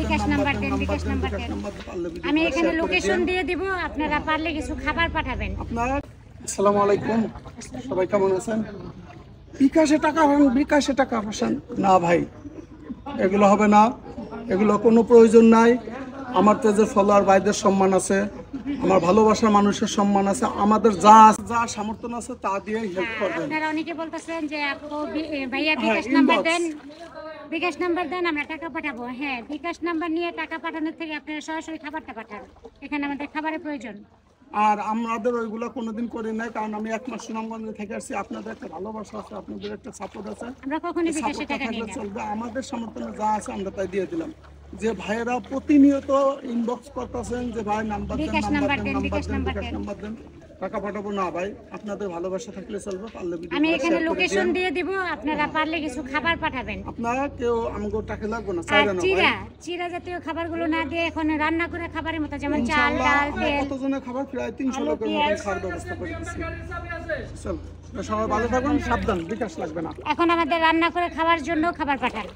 বিকাশ number দেন বিকাশ number দেন আমি এখানে location দিয়ে দিব আপনারা পারলে কিছু খাবার পাঠাবেন আসসালামু আলাইকুম সবাই কেমন আছেন বিকাশে টাকা পাঠান বিকাশে টাকা পাঠান না ভাই এগুলো হবে না এগুলো কোনো প্রয়োজন নাই আমার তো যে ফলোয়ার ভাইদের সম্মান আছে আমার ভালোবাসার মানুষের সম্মান আছে আমাদের যা যা সামর্থ্য আছে তা দিয়ে হেল্প হ্যাঁ, করবেন আপনারা অনেকে বলতাছেন যে আপু ভাইয়া হ্যাঁ, বিকাশ নাম্বার দেন বিকাশ নাম্বার দেন আমরা টাকা পাঠাবো হ্যাঁ বিকাশ নাম্বার নিয়ে টাকা পাঠানোর থেকে আপনারা সরাসরি খাবারটা পাঠান এখানে আমাদের খাবারের প্রয়োজন আর আমাদের ওইগুলো কোনোদিন করি না কারণ আমি এক মাস সুনামগঞ্জে থেকে আসছি আপনাদের একটা ভালোবাসা আছে আপনাদের একটা সাপোর্ট আছে আমরা আমাদের সমর্থনে যা আছে আমরা তাই দিয়ে দিলাম যে ভাইয়েরা প্রতিনিয়ত ইনবক্স করতেছেন যে ভাই নাম্বার দেন নাম্বার দেন নাম্বার দেন নাম্বার দেন টাকা পাঠাবো না ভাই আপনাদের ভালোবাসা থাকলে চলবে পারলে আমি এখানে লোকেশন দিয়ে দিব আপনারা পারলে কিছু খাবার পাঠাবেন আপনারা কেউ আমগো টাকা লাগবে না চাই না চিরা চিরা জাতীয় খাবার গুলো না দিয়ে এখন রান্না করে খাবারের মতো যেমন চাল ডাল তেল কতজনের খাবার প্রায় 300 লোকের মতো খাবার ব্যবস্থা করে দিচ্ছি চল সবাই ভালো থাকুন সাবধান বিকাশ লাগবে না এখন আমাদের রান্না করে খাওয়ার জন্য খাবার পাঠান